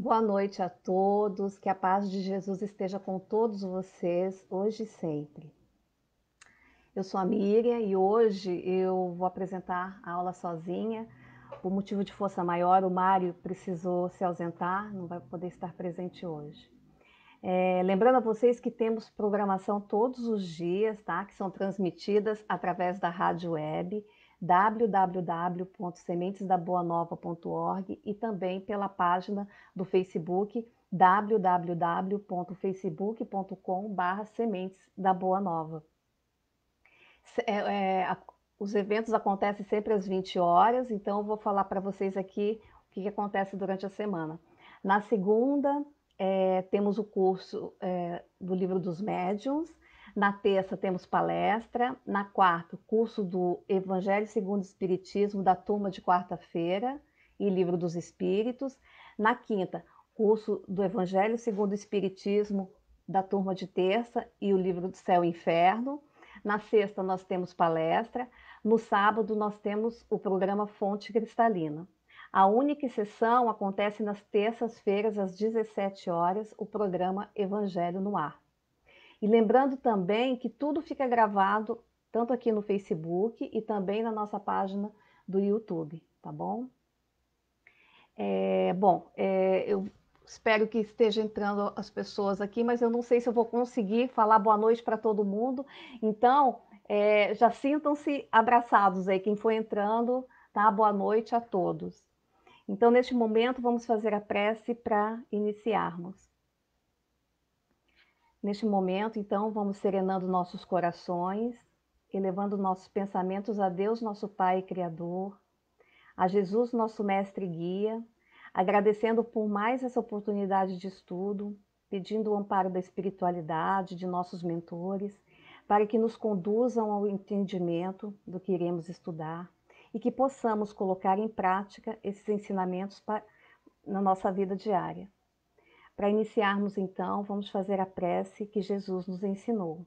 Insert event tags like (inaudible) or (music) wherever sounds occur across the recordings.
Boa noite a todos, que a paz de Jesus esteja com todos vocês, hoje e sempre. Eu sou a Miriam e hoje eu vou apresentar a aula sozinha. Por motivo de força maior, o Mário precisou se ausentar, não vai poder estar presente hoje. É, lembrando a vocês que temos programação todos os dias, tá? Que são transmitidas através da rádio web www.sementesdaboanova.org e também pela página do Facebook www.facebook.com.br Sementes da Boa Nova. É, é, os eventos acontecem sempre às 20 horas, então eu vou falar para vocês aqui o que, que, acontece durante a semana. Na segunda, é, temos o curso é, do Livro dos Médiuns, na terça temos palestra, na quarta, curso do Evangelho segundo o Espiritismo, da turma de quarta-feira, e Livro dos Espíritos. Na quinta, curso do Evangelho segundo o Espiritismo, da turma de terça, e o Livro do Céu e Inferno. Na sexta, nós temos palestra. No sábado, nós temos o programa Fonte Cristalina. A única sessão acontece nas terças-feiras, às 17 horas, o programa Evangelho no Ar. E lembrando também que tudo fica gravado tanto aqui no Facebook e também na nossa página do YouTube, tá bom? É, bom, é, eu espero que esteja entrando as pessoas aqui, mas eu não sei se eu vou conseguir falar boa noite para todo mundo. Então, é, já sintam-se abraçados aí, quem for entrando, tá? Boa noite a todos. Então, neste momento, vamos fazer a prece para iniciarmos. Neste momento, então, vamos serenando nossos corações, elevando nossos pensamentos a Deus, nosso Pai Criador, a Jesus, nosso Mestre e Guia, agradecendo por mais essa oportunidade de estudo, pedindo o amparo da espiritualidade, de nossos mentores, para que nos conduzam ao entendimento do que iremos estudar e que possamos colocar em prática esses ensinamentos na nossa vida diária. Para iniciarmos então, vamos fazer a prece que Jesus nos ensinou.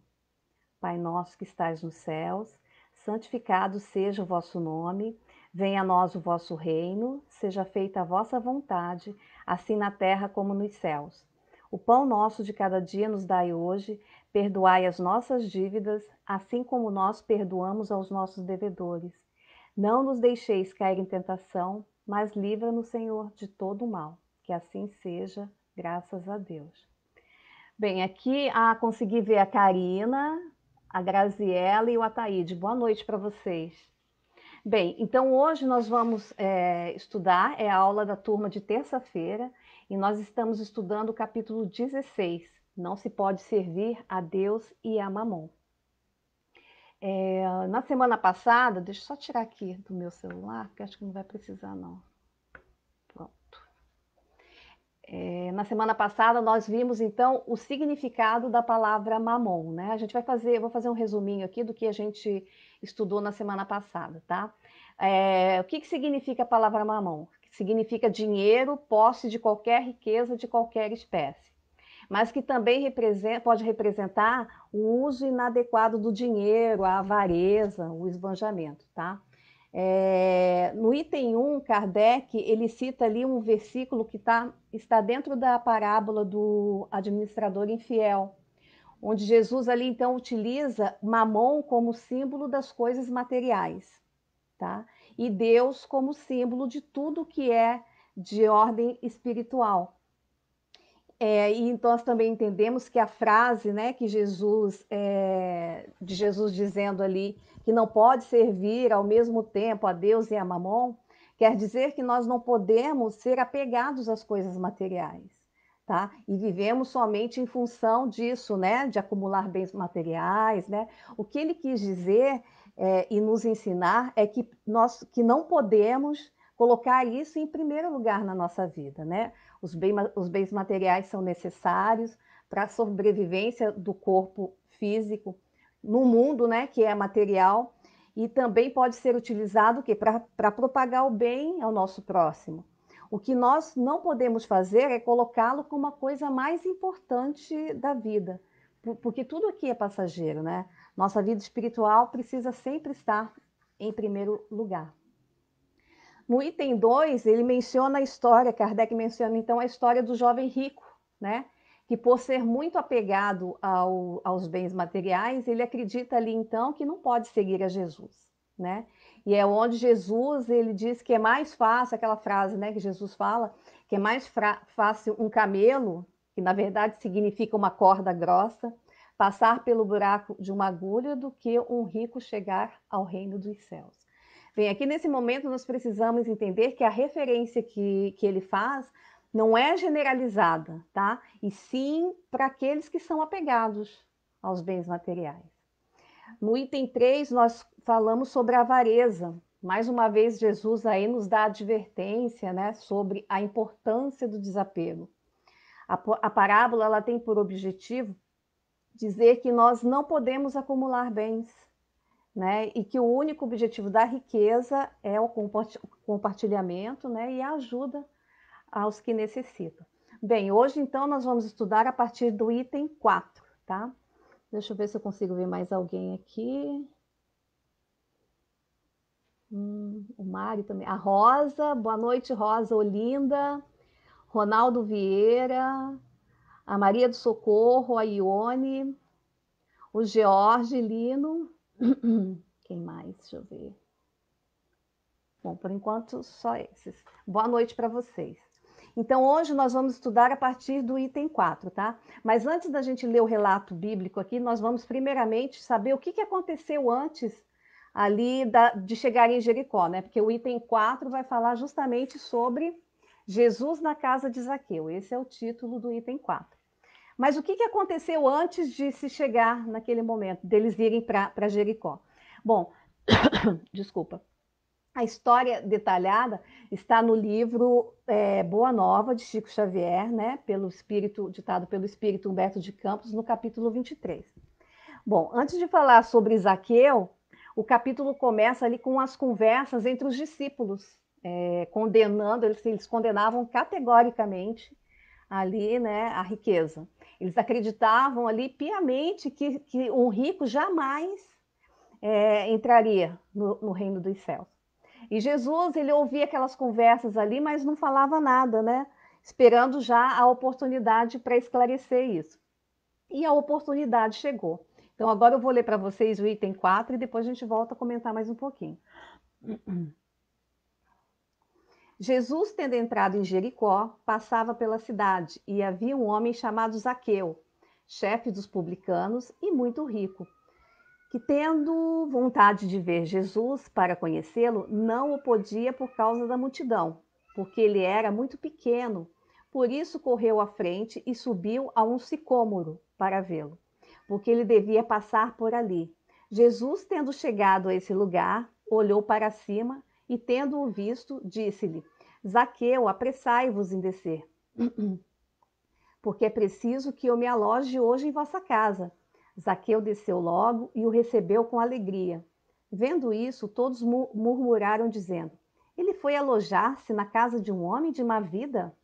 Pai nosso que estais nos céus, santificado seja o vosso nome, venha a nós o vosso reino, seja feita a vossa vontade, assim na terra como nos céus. O pão nosso de cada dia nos dai hoje, perdoai as nossas dívidas, assim como nós perdoamos aos nossos devedores. Não nos deixeis cair em tentação, mas livra-nos, Senhor, de todo o mal. Que assim seja. Graças a Deus. Bem, aqui ah, consegui ver a Karina, a Graziela e o Ataíde. Boa noite para vocês. Bem, então hoje nós vamos é, estudar, é a aula da turma de terça-feira, e nós estamos estudando o capítulo 16, Não se pode servir a Deus e a Mamon. É, na semana passada, deixa eu só tirar aqui do meu celular, porque acho que não vai precisar não. É, na semana passada nós vimos então o significado da palavra mamon, né? A gente vai fazer, vou fazer um resuminho aqui do que a gente estudou na semana passada, tá? É, o que, que significa a palavra mamon? Significa dinheiro, posse de qualquer riqueza, de qualquer espécie, mas que também representa, pode representar o uso inadequado do dinheiro, a avareza, o esbanjamento, tá? É, no item 1, Kardec ele cita ali um versículo que tá, está dentro da parábola do administrador infiel, onde Jesus ali então utiliza Mamon como símbolo das coisas materiais, tá? E Deus como símbolo de tudo que é de ordem espiritual. É, e nós também entendemos que a frase né, que Jesus, é, de Jesus dizendo ali que não pode servir ao mesmo tempo a Deus e a Mamon, quer dizer que nós não podemos ser apegados às coisas materiais. Tá? E vivemos somente em função disso, né? de acumular bens materiais. Né? O que ele quis dizer é, e nos ensinar é que nós que não podemos colocar isso em primeiro lugar na nossa vida, né? Os, bem, os bens materiais são necessários para a sobrevivência do corpo físico no mundo, né, que é material, e também pode ser utilizado que para propagar o bem ao nosso próximo. O que nós não podemos fazer é colocá-lo como a coisa mais importante da vida, porque tudo aqui é passageiro, né? Nossa vida espiritual precisa sempre estar em primeiro lugar. No item 2, ele menciona a história, Kardec menciona então a história do jovem rico, né? que por ser muito apegado ao, aos bens materiais, ele acredita ali então que não pode seguir a Jesus, né? E é onde Jesus, ele diz que é mais fácil, aquela frase, né, que Jesus fala, que é mais fácil um camelo, que na verdade significa uma corda grossa, passar pelo buraco de uma agulha do que um rico chegar ao reino dos céus. Bem, aqui nesse momento nós precisamos entender que a referência que, que ele faz não é generalizada, tá? E sim para aqueles que são apegados aos bens materiais. No item 3, nós falamos sobre a avareza. Mais uma vez, Jesus aí nos dá advertência né, sobre a importância do desapego. A, a parábola ela tem por objetivo dizer que nós não podemos acumular bens né? E que o único objetivo da riqueza é o compartilhamento, né? E a ajuda aos que necessitam. Bem, hoje então nós vamos estudar a partir do item 4, tá? Deixa eu ver se eu consigo ver mais alguém aqui. Hum, o Mário também. A Rosa, boa noite, Rosa Olinda. Ronaldo Vieira, a Maria do Socorro, a Ione, o George Lino, (clears throat) Quem mais? Deixa eu ver. Bom, por enquanto, só esses. Boa noite para vocês. Então, hoje nós vamos estudar a partir do item 4, tá? Mas antes da gente ler o relato bíblico aqui, nós vamos primeiramente saber o que, que aconteceu antes ali da, de chegar em Jericó, né? Porque o item 4 vai falar justamente sobre Jesus na casa de Zaqueu. Esse é o título do item 4. Mas o que, que aconteceu antes de se chegar naquele momento, deles irem para Jericó? Bom, (coughs) desculpa. A história detalhada está no livro é, Boa Nova, de Chico Xavier, né, pelo espírito, ditado pelo espírito Humberto de Campos, no capítulo 23. Bom, antes de falar sobre Zaqueu, o capítulo começa ali com as conversas entre os discípulos, é, condenando, eles, eles condenavam categoricamente ali né, a riqueza. Eles acreditavam ali piamente que, que um rico jamais é, entraria no, no, reino dos céus. E Jesus, ele ouvia aquelas conversas ali, mas não falava nada, né? Esperando já a oportunidade para esclarecer isso. E a oportunidade chegou. Então, agora eu vou ler para vocês o item 4 e depois a gente volta a comentar mais um pouquinho. (clears throat) Jesus, tendo entrado em Jericó, passava pela cidade e havia um homem chamado Zaqueu, chefe dos publicanos e muito rico, que, tendo vontade de ver Jesus para conhecê-lo, não o podia por causa da multidão, porque ele era muito pequeno. Por isso correu à frente e subiu a um sicômoro para vê-lo, porque ele devia passar por ali. Jesus, tendo chegado a esse lugar, olhou para cima e tendo-o visto, disse-lhe: Zaqueu, apressai-vos em descer, (clears throat) porque é preciso que eu me aloje hoje em vossa casa. Zaqueu desceu logo e o recebeu com alegria. Vendo isso, todos murmuraram, dizendo: Ele foi alojar-se na casa de um homem de má vida?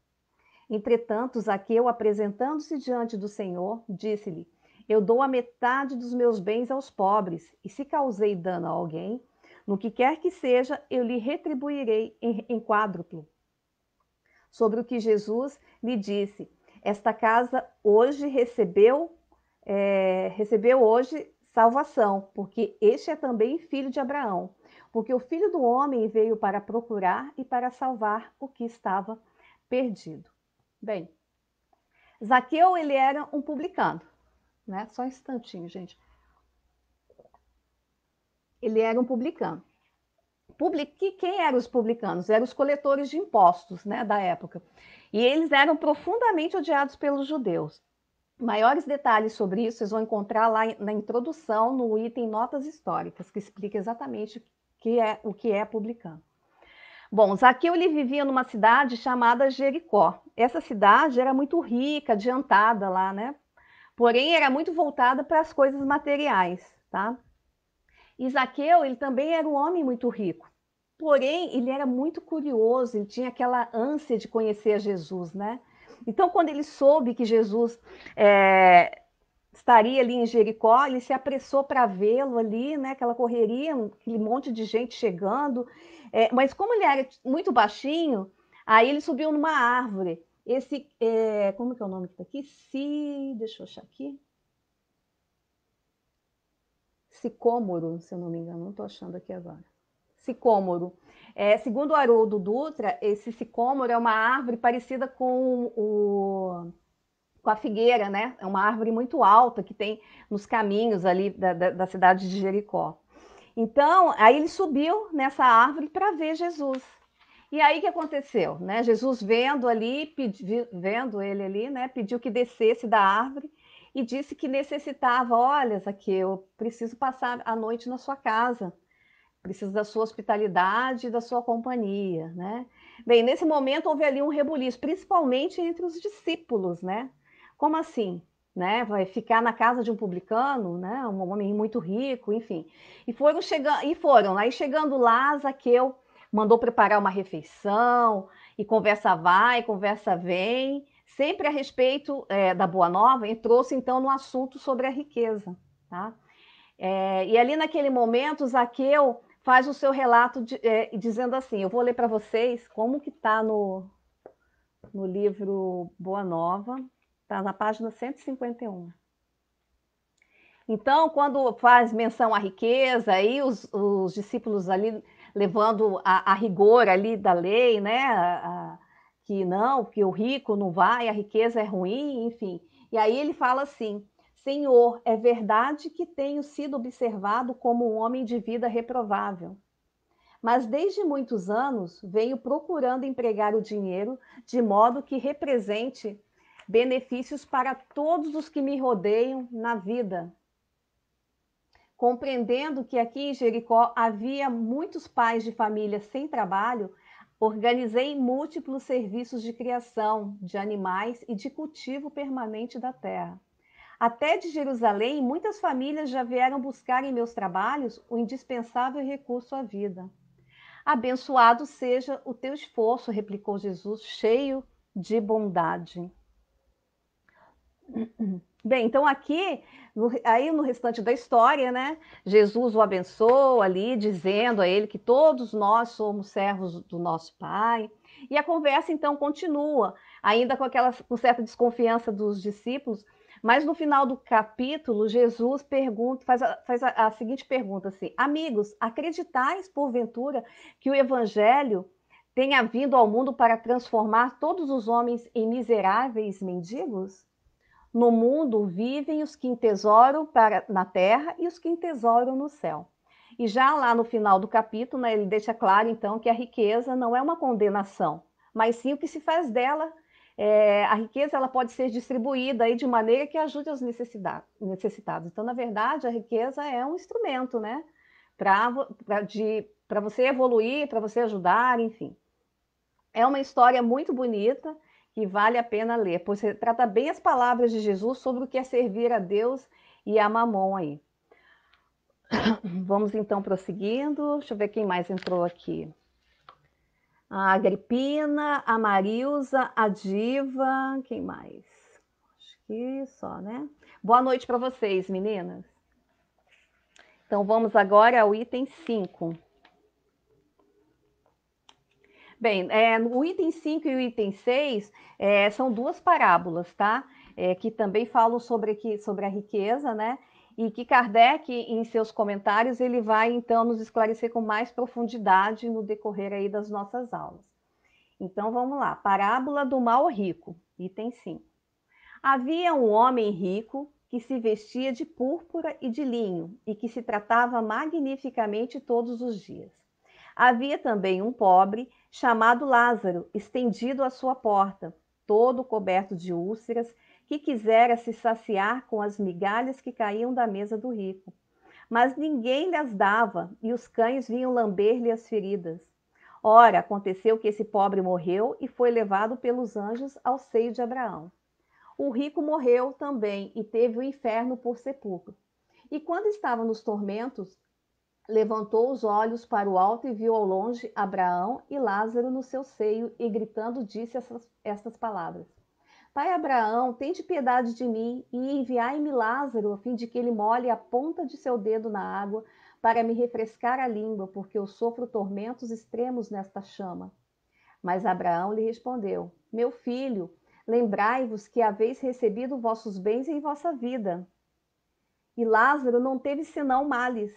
Entretanto, Zaqueu, apresentando-se diante do Senhor, disse-lhe: Eu dou a metade dos meus bens aos pobres, e se causei dano a alguém, no que quer que seja, eu lhe retribuirei em, em quádruplo. Sobre o que Jesus lhe disse, esta casa hoje recebeu, é, recebeu hoje salvação, porque este é também filho de Abraão. Porque o filho do homem veio para procurar e para salvar o que estava perdido. Bem, Zaqueu ele era um publicano, né? Só um instantinho, gente ele era um publicano. Public, quem eram os publicanos? Eram os coletores de impostos né, da época. E eles eram profundamente odiados pelos judeus. Maiores detalhes sobre isso vocês vão encontrar lá na introdução, no item Notas Históricas, que explica exatamente que é, o que é publicano. Bom, Zaqueu ele vivia numa cidade chamada Jericó. Essa cidade era muito rica, adiantada lá, né? Porém, era muito voltada para as coisas materiais, tá? Isaqueu, ele também era um homem muito rico. Porém, ele era muito curioso, ele tinha aquela ânsia de conhecer a Jesus, né? Então, quando ele soube que Jesus é, estaria ali em Jericó, ele se apressou para vê-lo ali, né? Aquela correria, aquele monte de gente chegando. É, mas como ele era muito baixinho, aí ele subiu numa árvore. Esse, é, como que é o nome que está aqui? Si, deixa eu achar aqui sicômoro, se eu não me engano, não estou achando aqui agora. Sicômoro. É, segundo Haroldo Dutra, esse sicômoro é uma árvore parecida com o com a figueira, né? É uma árvore muito alta que tem nos caminhos ali da, da, da cidade de Jericó. Então, aí ele subiu nessa árvore para ver Jesus. E aí que aconteceu, né? Jesus vendo ali, pedi, vendo ele ali, né? Pediu que descesse da árvore e disse que necessitava, olha, Zaqueu, preciso passar a noite na sua casa, preciso da sua hospitalidade e da sua companhia, né? Bem, nesse momento houve ali um rebuliço, principalmente entre os discípulos, né? Como assim? Né, vai ficar na casa de um publicano, né, um homem muito rico, enfim. E foram chegando, e foram, aí chegando lá, Zaqueu mandou preparar uma refeição, e conversa vai, conversa vem, sempre a respeito é, da Boa Nova, entrou-se então no assunto sobre a riqueza. Tá? É, e ali naquele momento, Zaqueu faz o seu relato de, é, dizendo assim: eu vou ler para vocês como que está no, no livro Boa Nova, está na página 151. Então, quando faz menção à riqueza, aí os, os discípulos ali levando a, a, rigor ali da lei, né? A, a, que não, que o rico não vai, a riqueza é ruim, enfim. E aí ele fala assim: Senhor, é verdade que tenho sido observado como um homem de vida reprovável. Mas desde muitos anos venho procurando empregar o dinheiro de modo que represente benefícios para todos os que me rodeiam na vida. Compreendendo que aqui em Jericó havia muitos pais de família sem trabalho, Organizei múltiplos serviços de criação, de animais e de cultivo permanente da terra. Até de Jerusalém, muitas famílias já vieram buscar em meus trabalhos o indispensável recurso à vida. Abençoado seja o teu esforço, replicou Jesus, cheio de bondade. Bem, então aqui, no, aí no restante da história, né, Jesus o abençoa ali, dizendo a ele que todos nós somos servos do nosso Pai. E a conversa então continua, ainda com aquela com certa desconfiança dos discípulos, mas no final do capítulo, Jesus pergunta, faz, a, faz a, a seguinte pergunta assim: Amigos, acreditais porventura que o evangelho tenha vindo ao mundo para transformar todos os homens em miseráveis mendigos? No mundo vivem os que entesouram para, na terra e os que entesouram no céu. E já lá no final do capítulo, né, ele deixa claro, então, que a riqueza não é uma condenação, mas sim o que se faz dela. É, a riqueza ela pode ser distribuída aí de maneira que ajude os necessitados. Então, na verdade, a riqueza é um instrumento, né? Para você evoluir, para você ajudar, enfim. É uma história muito bonita que vale a pena ler, pois trata bem as palavras de Jesus sobre o que é servir a Deus e a Mamon aí. Vamos então prosseguindo. Deixa eu ver quem mais entrou aqui. A Agripina, a Marilza, a Diva, quem mais? Acho que só, né? Boa noite para vocês, meninas. Então vamos agora ao item 5. Bem, é, o item 5 e o item 6 é, são duas parábolas, tá? É, que também falam sobre, que, sobre a riqueza, né? E que Kardec, em seus comentários, ele vai então nos esclarecer com mais profundidade no decorrer aí das nossas aulas. Então vamos lá, parábola do mal rico, item 5. Havia um homem rico que se vestia de púrpura e de linho e que se tratava magnificamente todos os dias. Havia também um pobre chamado Lázaro, estendido à sua porta, todo coberto de úlceras, que quisera se saciar com as migalhas que caíam da mesa do rico. Mas ninguém lhe as dava, e os cães vinham lamber-lhe as feridas. Ora, aconteceu que esse pobre morreu e foi levado pelos anjos ao seio de Abraão. O rico morreu também e teve o inferno por sepulcro. E quando estava nos tormentos, levantou os olhos para o alto e viu ao longe Abraão e Lázaro no seu seio, e gritando disse essas, estas palavras: Pai Abraão, tende piedade de mim e enviai-me Lázaro, a fim de que ele molhe a ponta de seu dedo na água, para me refrescar a língua, porque eu sofro tormentos extremos nesta chama. Mas Abraão lhe respondeu: Meu filho, lembrai-vos que haveis recebido vossos bens em vossa vida. E Lázaro não teve senão males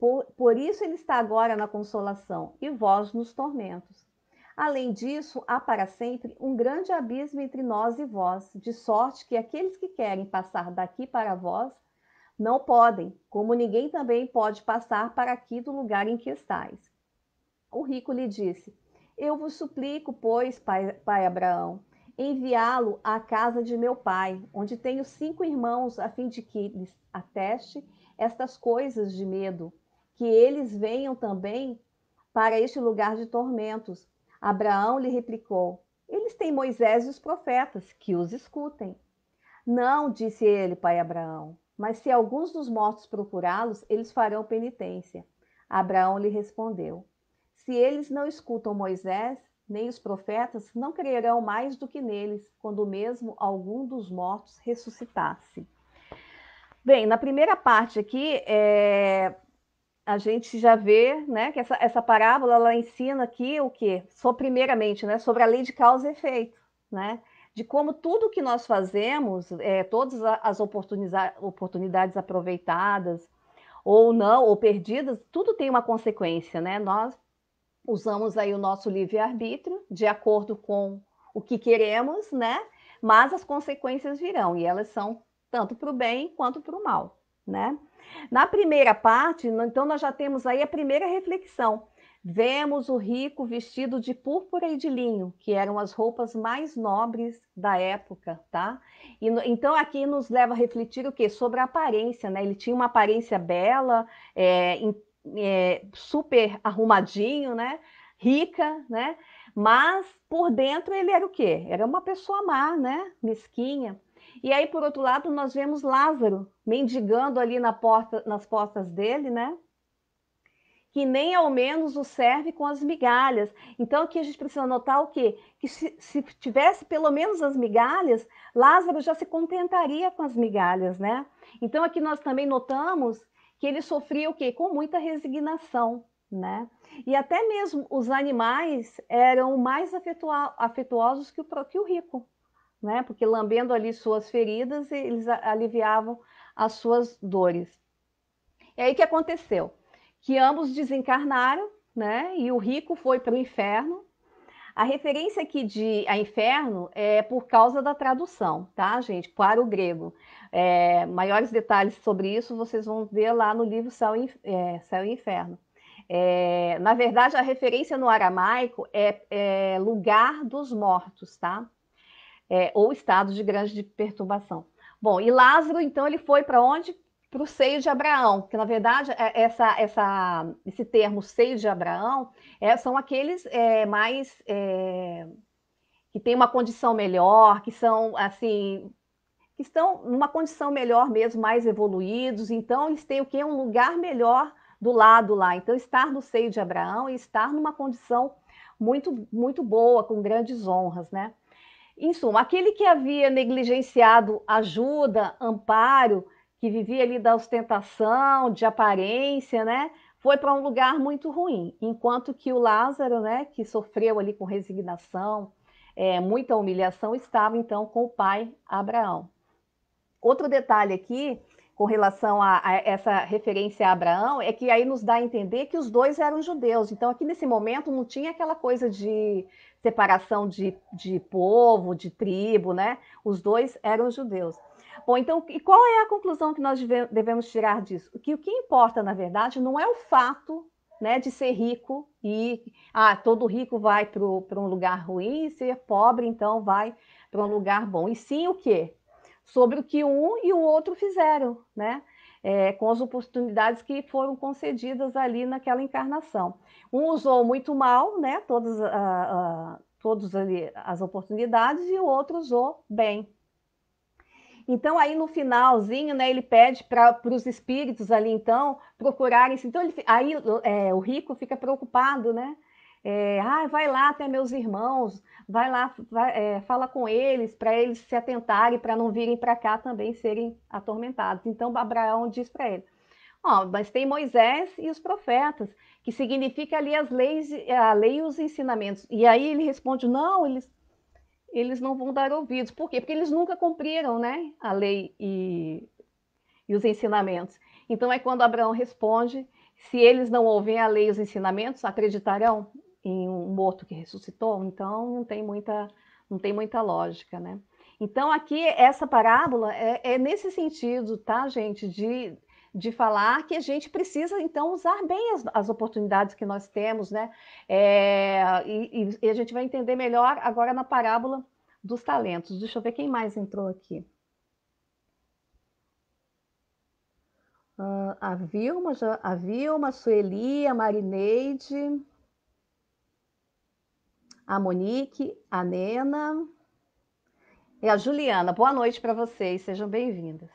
por, por isso ele está agora na consolação, e vós nos tormentos. Além disso, há para sempre um grande abismo entre nós e vós, de sorte que aqueles que querem passar daqui para vós não podem, como ninguém também pode passar para aqui do lugar em que estáis. O rico lhe disse: Eu vos suplico, pois, pai, pai Abraão, enviá-lo à casa de meu pai, onde tenho cinco irmãos, a fim de que lhes ateste estas coisas de medo que eles venham também para este lugar de tormentos. Abraão lhe replicou: Eles têm Moisés e os profetas, que os escutem. Não, disse ele, pai Abraão, mas se alguns dos mortos procurá-los, eles farão penitência. Abraão lhe respondeu: Se eles não escutam Moisés, nem os profetas, não crerão mais do que neles, quando mesmo algum dos mortos ressuscitasse. Bem, na primeira parte aqui, é, a gente já vê né, que essa, essa parábola ela ensina aqui o quê? So, primeiramente, né, sobre a lei de causa e efeito, né? de como tudo que nós fazemos, é, todas as oportunidades aproveitadas ou não, ou perdidas, tudo tem uma consequência, né? Nós usamos aí o nosso livre-arbítrio de acordo com o que queremos, né? Mas as consequências virão e elas são tanto para o bem quanto para o mal né? Na primeira parte, então nós já temos aí a primeira reflexão. Vemos o rico vestido de púrpura e de linho, que eram as roupas mais nobres da época, tá? E, então aqui nos leva a refletir o quê? Sobre a aparência, né? Ele tinha uma aparência bela, é, é, super arrumadinho, né? Rica, né? Mas por dentro ele era o quê? Era uma pessoa má, né? Mesquinha. E aí, por outro lado, nós vemos Lázaro mendigando ali na porta, nas portas dele, né? Que nem ao menos o serve com as migalhas. Então, aqui a gente precisa notar o quê? Que se, se tivesse pelo menos as migalhas, Lázaro já se contentaria com as migalhas, né? Então, aqui nós também notamos que ele sofria o quê? Com muita resignação, né? E até mesmo os animais eram mais afetuosos que o, que o rico, né? Porque lambendo ali suas feridas, eles aliviavam as suas dores. E aí que aconteceu? Que ambos desencarnaram, né? E o rico foi para o inferno. A referência aqui de a inferno é por causa da tradução, tá, gente? Para o grego. É, maiores detalhes sobre isso vocês vão ver lá no livro Céu e, é, Céu e Inferno. É, na verdade, a referência no aramaico é, é, lugar dos mortos, tá? é, ou estados de grande perturbação. Bom, e Lázaro, então, ele foi para onde? Para o seio de Abraão, que na verdade é, essa, essa, esse termo seio de Abraão é, são aqueles é, mais é, que têm uma condição melhor, que são assim que estão numa condição melhor mesmo, mais evoluídos. Então eles têm o que um lugar melhor do lado lá. Então estar no seio de Abraão e estar numa condição muito muito boa, com grandes honras, né? Em suma, aquele que havia negligenciado ajuda, amparo, que vivia ali da ostentação, de aparência, né? Foi para um lugar muito ruim, enquanto que o Lázaro, né, que sofreu ali com resignação, é, muita humilhação, estava então com o pai Abraão. Outro detalhe aqui com relação a, a, essa referência a Abraão é que aí nos dá a entender que os dois eram judeus. Então, aqui nesse momento não tinha aquela coisa de separação de, de povo, de tribo, né? Os dois eram judeus. Bom, então, e qual é a conclusão que nós devemos tirar disso? Que o que importa, na verdade, não é o fato né, de ser rico e ah, todo rico vai para um lugar ruim, e ser pobre, então, vai para um lugar bom. E sim o quê? sobre o que um e o outro fizeram, né? É, com as oportunidades que foram concedidas ali naquela encarnação. Um usou muito mal, né? Todas, a, todas ali, as oportunidades e o outro usou bem. Então, aí no finalzinho, né, ele pede para os espíritos ali, então, procurarem. Então, ele, aí é, o rico fica preocupado, né? É, ah, vai lá até meus irmãos, vai lá, vai, é, fala com eles, para eles se atentarem, para não virem para cá também serem atormentados. Então, Abraão diz para ele: Ó, oh, mas tem Moisés e os profetas, que significa ali as leis, a lei e os ensinamentos. E aí ele responde: Não, eles, eles não vão dar ouvidos. Por quê? Porque eles nunca cumpriram né, a lei e, e os ensinamentos. Então, é quando Abraão responde se eles não ouvem a lei e os ensinamentos, acreditarão? em um morto que ressuscitou, então não tem muita, não tem muita lógica, né? Então, aqui, essa parábola é, é nesse sentido, tá, gente? De, de falar que a gente precisa, então, usar bem as, as oportunidades que nós temos, né? É, e, e a gente vai entender melhor agora na parábola dos talentos. Deixa eu ver quem mais entrou aqui. Ah, a Vilma, já, a Vilma, Sueli, a Marineide a Monique, a Nena e a Juliana. Boa noite para vocês, sejam bem-vindas.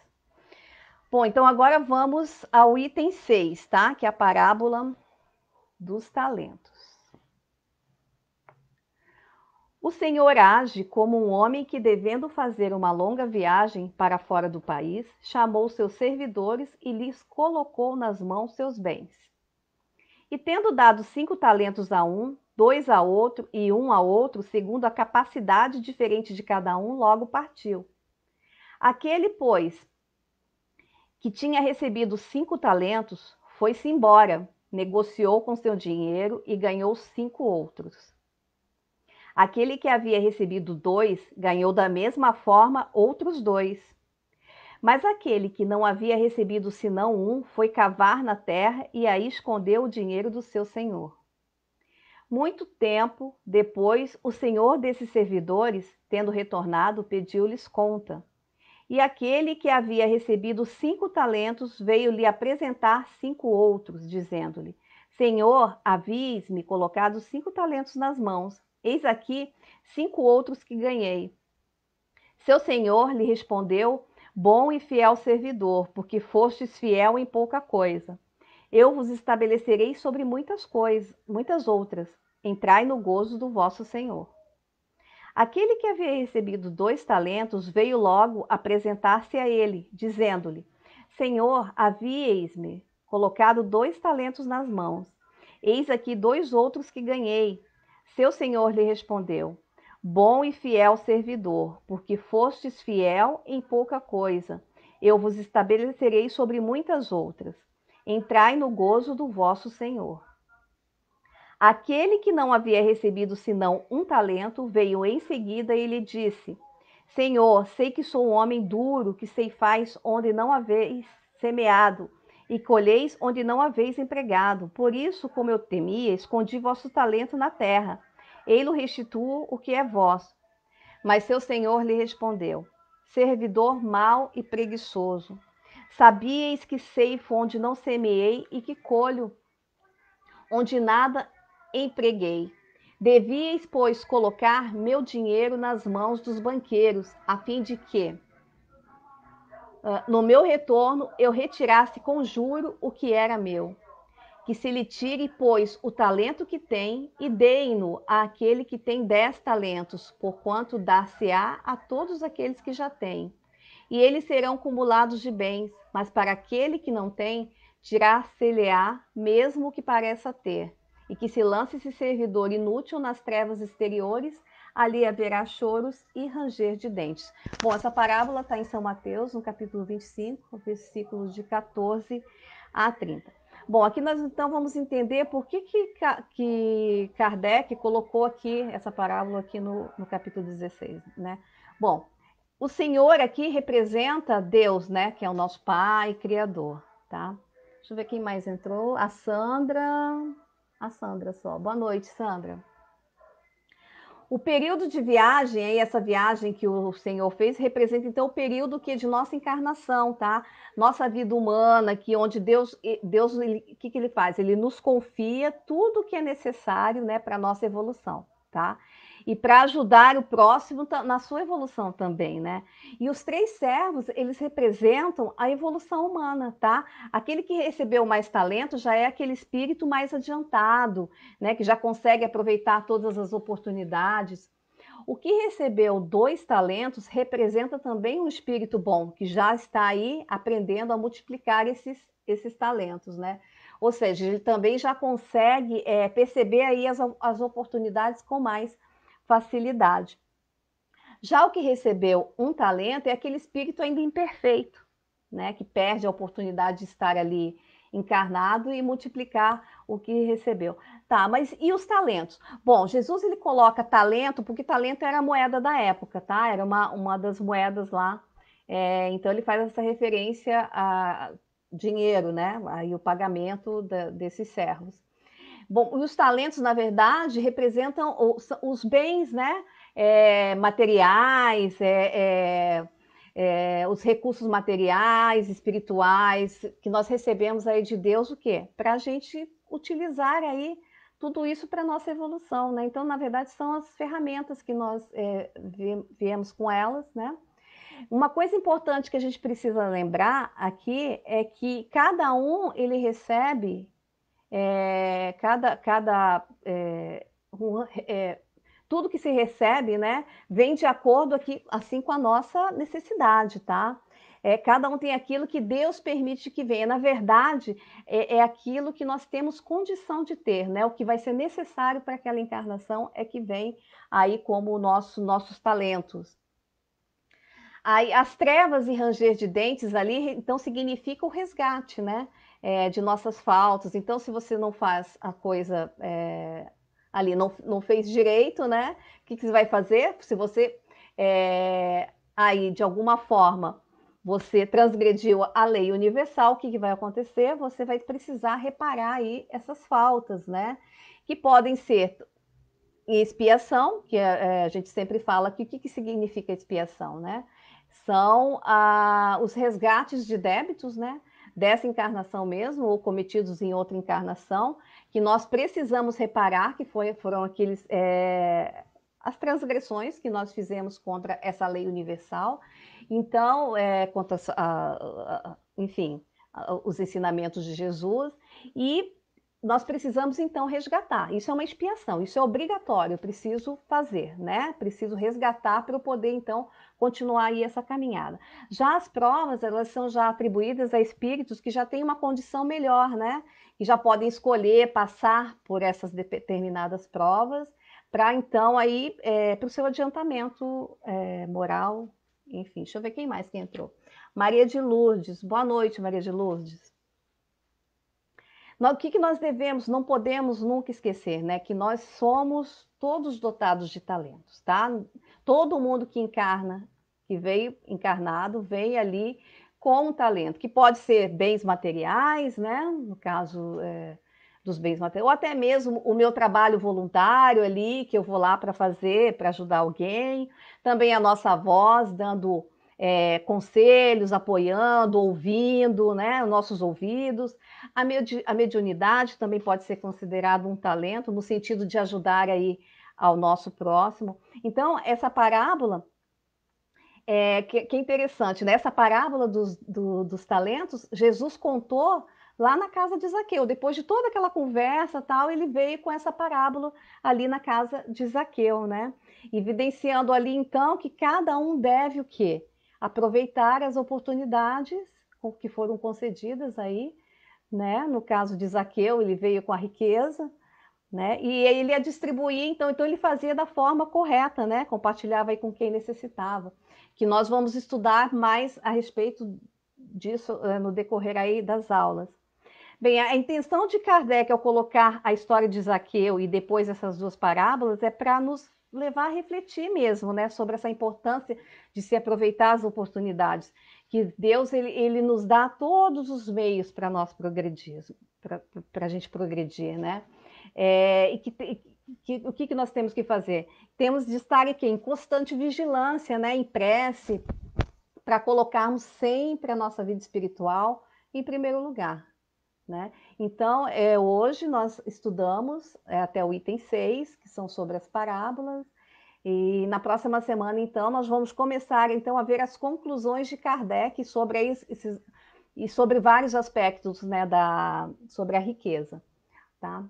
Bom, então agora vamos ao item 6, tá? Que é a parábola dos talentos. O Senhor age como um homem que, devendo fazer uma longa viagem para fora do país, chamou seus servidores e lhes colocou nas mãos seus bens. E tendo dado cinco talentos a um, dois a outro e um a outro, segundo a capacidade diferente de cada um, logo partiu. Aquele, pois, que tinha recebido cinco talentos, foi-se embora, negociou com seu dinheiro e ganhou cinco outros. Aquele que havia recebido dois ganhou da mesma forma outros dois. Mas aquele que não havia recebido senão um foi cavar na terra e aí escondeu o dinheiro do seu senhor. Muito tempo depois, o senhor desses servidores, tendo retornado, pediu-lhes conta. E aquele que havia recebido cinco talentos veio lhe apresentar cinco outros, dizendo-lhe: Senhor, havias-me colocado cinco talentos nas mãos. Eis aqui cinco outros que ganhei. Seu senhor lhe respondeu: Bom e fiel servidor, porque fostes fiel em pouca coisa. Eu vos estabelecerei sobre muitas coisas, muitas outras entrai no gozo do vosso Senhor. Aquele que havia recebido dois talentos veio logo apresentar-se a ele, dizendo-lhe: Senhor, havieis-me colocado dois talentos nas mãos. Eis aqui dois outros que ganhei. Seu senhor lhe respondeu: Bom e fiel servidor, porque fostes fiel em pouca coisa, eu vos estabelecerei sobre muitas outras. Entrai no gozo do vosso Senhor. Aquele que não havia recebido senão um talento veio em seguida e lhe disse: Senhor, sei que sou um homem duro, que ceifais onde não haveis semeado e colheis onde não haveis empregado. Por isso, como eu temia, escondi vosso talento na terra. Ei-lo restituo o que é vós. Mas seu senhor lhe respondeu: Servidor mau e preguiçoso, sabíeis que ceifo onde não semeei e que colho onde nada empreguei. Devíeis, pois, colocar meu dinheiro nas mãos dos banqueiros, a fim de que, ah, no meu retorno, eu retirasse com juro o que era meu. Que se lhe tire, pois, o talento que tem e deem-no àquele que tem dez talentos, porquanto dar-se-á a todos aqueles que já têm. E eles serão cumulados de bens, mas para aquele que não tem, tirar-se-lhe-á mesmo o que pareça ter e que se lance esse servidor inútil nas trevas exteriores, ali haverá choros e ranger de dentes. Bom, essa parábola está em São Mateus, no capítulo 25, versículos de 14 a 30. Bom, aqui nós então vamos entender por que, que, que Kardec colocou aqui essa parábola aqui no, no capítulo 16, né? Bom, o Senhor aqui representa Deus, né? Que é o nosso Pai, Criador, tá? Deixa eu ver quem mais entrou. A Sandra, a Sandra só. Boa noite, Sandra. O período de viagem, aí, essa viagem que o Senhor fez, representa então o período que é de nossa encarnação, tá? Nossa vida humana, que onde Deus, Deus, o que, que ele faz? Ele nos confia tudo que é necessário, né, para nossa evolução, tá? e para ajudar o próximo na sua evolução também, né? E os três servos, eles representam a evolução humana, tá? Aquele que recebeu mais talento já é aquele espírito mais adiantado, né, que já consegue aproveitar todas as oportunidades. O que recebeu dois talentos representa também um espírito bom, que já está aí aprendendo a multiplicar esses, esses talentos, né? Ou seja, ele também já consegue é, perceber aí as, as oportunidades com mais facilidade. Já o que recebeu um talento é aquele espírito ainda imperfeito, né, que perde a oportunidade de estar ali encarnado e multiplicar o que recebeu. Tá, mas e os talentos? Bom, Jesus ele coloca talento porque talento era a moeda da época, tá? Era uma, uma das moedas lá. É, então ele faz essa referência a dinheiro, né? Aí o pagamento da, desses servos. Bom, e os talentos, na verdade, representam os, os bens, né? É, materiais, é, é, é, os recursos materiais, espirituais, que nós recebemos aí de Deus, o quê? Para a gente utilizar aí tudo isso para nossa evolução, né? Então, na verdade, são as ferramentas que nós é, viemos com elas, né? Uma coisa importante que a gente precisa lembrar aqui é que cada um ele recebe é, cada, cada é, é, tudo que se recebe, né, vem de acordo aqui, assim com a nossa necessidade, tá? É, cada um tem aquilo que Deus permite que venha. Na verdade, é, é, aquilo que nós temos condição de ter, né? O que vai ser necessário para aquela encarnação é que vem aí como nosso, nossos talentos. Aí, as trevas e ranger de dentes ali, então, significa o resgate, né? é, de nossas faltas. Então, se você não faz a coisa é, ali, não, não fez direito, né? O que, que você vai fazer? Se você é, aí, de alguma forma, você transgrediu a lei universal, o que, que vai acontecer? Você vai precisar reparar aí essas faltas, né? Que podem ser expiação, que é, é, a gente sempre fala que o que, que significa expiação, né? São a, ah, os resgates de débitos, né? dessa encarnação mesmo, ou cometidos em outra encarnação, que nós precisamos reparar que foi, foram aqueles. É, as transgressões que nós fizemos contra essa lei universal, então, é, contra, a, a, enfim, a, os ensinamentos de Jesus, e nós precisamos então resgatar. Isso é uma expiação, isso é obrigatório, eu preciso fazer, né? Preciso resgatar para eu poder então continuar aí essa caminhada. Já as provas, elas são já atribuídas a espíritos que já têm uma condição melhor, né? E já podem escolher passar por essas determinadas provas para então aí é, para o seu adiantamento é, moral, enfim. Deixa eu ver quem mais que entrou. Maria de Lourdes. Boa noite, Maria de Lourdes. O que, que nós devemos, não podemos nunca esquecer, né? Que nós somos todos dotados de talentos, tá? Todo mundo que encarna, que veio encarnado, veio ali com um talento, que pode ser bens materiais, né? No caso é, dos bens materiais, ou até mesmo o meu trabalho voluntário ali, que eu vou lá para fazer, para ajudar alguém. Também a nossa voz, dando é, conselhos, apoiando, ouvindo, né, nossos ouvidos. A, medi a mediunidade também pode ser considerada um talento no sentido de ajudar aí ao nosso próximo. Então, essa parábola é, que, que é interessante, né? Essa parábola dos, do, dos talentos, Jesus contou lá na casa de Zaqueu. Depois de toda aquela conversa tal, ele veio com essa parábola ali na casa de Zaqueu, né? Evidenciando ali então que cada um deve o quê? aproveitar as oportunidades que foram concedidas aí, né? No caso de Zaqueu, ele veio com a riqueza, né? E ele a distribuía, então, então ele fazia da forma correta, né? Compartilhava aí com quem necessitava. Que nós vamos estudar mais a respeito disso eh, no decorrer aí das aulas. Bem, a intenção de Kardec ao colocar a história de Zaqueu e depois essas duas parábolas é para nos levar a refletir mesmo, né, sobre essa importância de se aproveitar as oportunidades que Deus ele, ele nos dá todos os meios para nós progredir, para a gente progredir, né? É, e que, que, o que, que nós temos que fazer? Temos de estar aqui em constante vigilância, né, em prece, para colocarmos sempre a nossa vida espiritual em primeiro lugar. Né? Então, é, hoje nós estudamos é, até o item 6, que são sobre as parábolas, e na próxima semana, então, nós vamos começar então, a ver as conclusões de Kardec sobre esses, e sobre vários aspectos né, da, sobre a riqueza. Tá?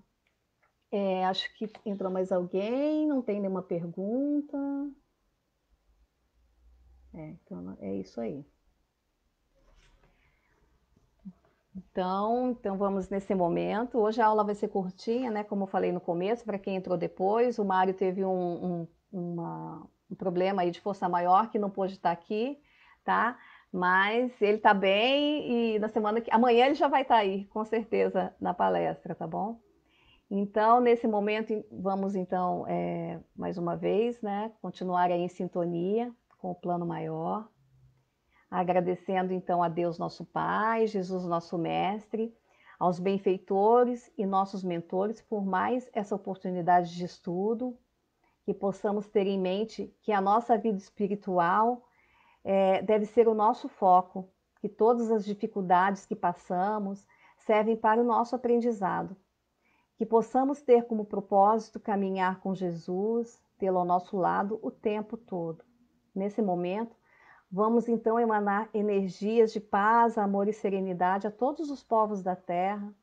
É, acho que entrou mais alguém, não tem nenhuma pergunta. É, então é isso aí. Então, então vamos nesse momento. Hoje a aula vai ser curtinha, né? Como eu falei no começo, para quem entrou depois, o Mário teve um, um, uma, um, problema aí de força maior que não pôde estar aqui, tá? Mas ele está bem e na semana que amanhã ele já vai estar aí, com certeza, na palestra, tá bom? Então, nesse momento, vamos então, é, mais uma vez, né? Continuar aí em sintonia com o plano maior agradecendo então a Deus nosso Pai, Jesus nosso Mestre, aos benfeitores e nossos mentores por mais essa oportunidade de estudo, que possamos ter em mente que a nossa vida espiritual é, deve ser o nosso foco, que todas as dificuldades que passamos servem para o nosso aprendizado, que possamos ter como propósito caminhar com Jesus, tê-lo ao nosso lado o tempo todo. Nesse momento, Vamos então emanar energias de paz, amor e serenidade a todos os povos da Terra,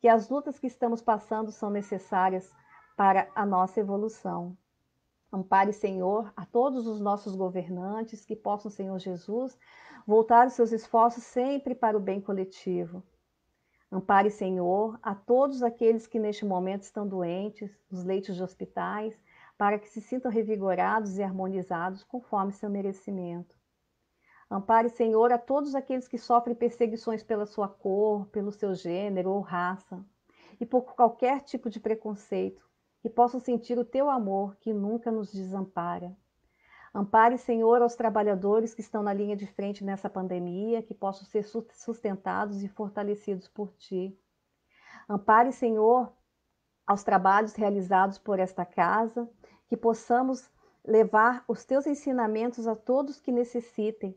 que as lutas que estamos passando são necessárias para a nossa evolução. Ampare, Senhor, a todos os nossos governantes que possam, Senhor Jesus, voltar os seus esforços sempre para o bem coletivo. Ampare, Senhor, a todos aqueles que neste momento estão doentes, nos leitos de hospitais, para que se sintam revigorados e harmonizados conforme seu merecimento. Ampare, Senhor, a todos aqueles que sofrem perseguições pela sua cor, pelo seu gênero ou raça, e por qualquer tipo de preconceito, e possam sentir o teu amor que nunca nos desampara. Ampare, Senhor, aos trabalhadores que estão na linha de frente nessa pandemia, que possam ser sustentados e fortalecidos por ti. Ampare, Senhor, aos trabalhos realizados por esta casa, que possamos levar os teus ensinamentos a todos que necessitem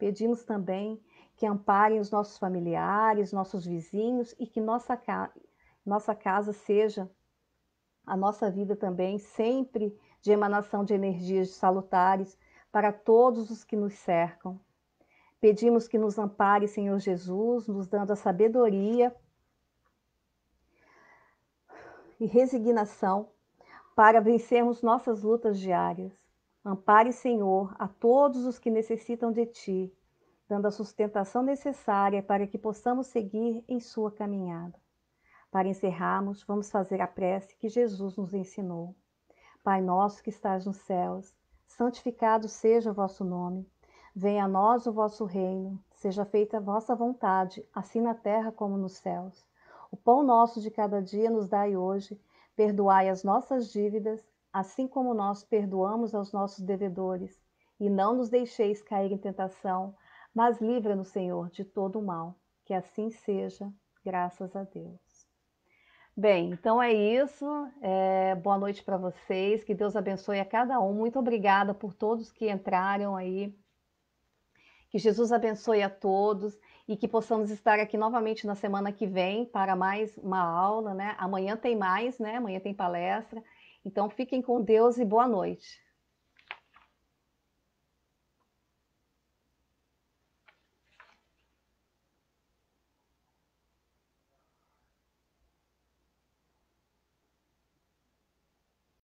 Pedimos também que amparem os nossos familiares, nossos vizinhos e que nossa, ca... nossa casa seja, a nossa vida também, sempre de emanação de energias salutares para todos os que nos cercam. Pedimos que nos ampare, Senhor Jesus, nos dando a sabedoria e resignação para vencermos nossas lutas diárias. Ampare, Senhor, a todos os que necessitam de Ti, dando a sustentação necessária para que possamos seguir em Sua caminhada. Para encerrarmos, vamos fazer a prece que Jesus nos ensinou. Pai nosso que estás nos céus, santificado seja o vosso nome. Venha a nós o vosso reino, seja feita a vossa vontade, assim na terra como nos céus. O pão nosso de cada dia nos dai hoje, perdoai as nossas dívidas, assim como nós perdoamos aos nossos devedores, e não nos deixeis cair em tentação, mas livra-nos, Senhor, de todo o mal. Que assim seja, graças a Deus. Bem, então é isso. É, boa noite para vocês. Que Deus abençoe a cada um. Muito obrigada por todos que entraram aí. Que Jesus abençoe a todos e que possamos estar aqui novamente na semana que vem para mais uma aula, né? Amanhã tem mais, né? Amanhã tem palestra. Então fiquem com Deus e boa noite.